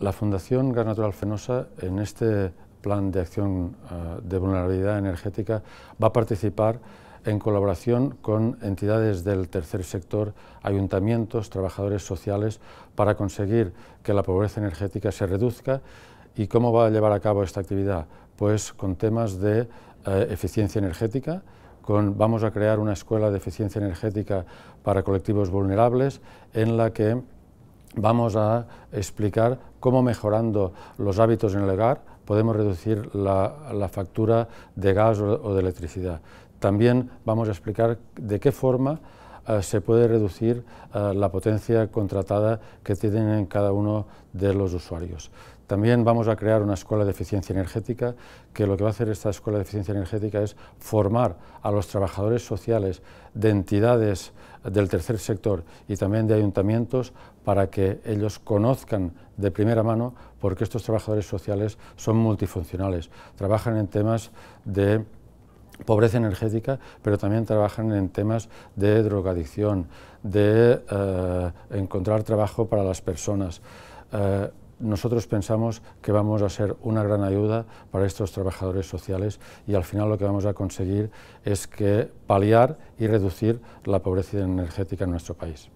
La Fundación Gas Natural Fenosa en este plan de acción eh, de vulnerabilidad energética va a participar en colaboración con entidades del tercer sector, ayuntamientos, trabajadores sociales, para conseguir que la pobreza energética se reduzca. ¿Y cómo va a llevar a cabo esta actividad? Pues con temas de eh, eficiencia energética, vamos a crear una escuela de eficiencia energética para colectivos vulnerables en la que vamos a explicar cómo mejorando los hábitos en el hogar podemos reducir la, factura de gas o de electricidad. También vamos a explicar de qué forma eh, se puede reducir eh, la potencia contratada que tienen cada uno de los usuarios. También vamos a crear una escuela de eficiencia energética, que lo que va a hacer esta escuela de eficiencia energética es formar a los trabajadores sociales de entidades eh, del tercer sector y también de ayuntamientos para que ellos conozcan de primera mano porque estos trabajadores sociales son multifuncionales, trabajan en temas de pobreza energética, pero también trabajan en temas de drogadicción, de eh, encontrar trabajo para las personas. Eh, nosotros pensamos que vamos a ser una gran ayuda para estos trabajadores sociales y al final lo que vamos a conseguir es que paliar y reducir la pobreza energética en nuestro país.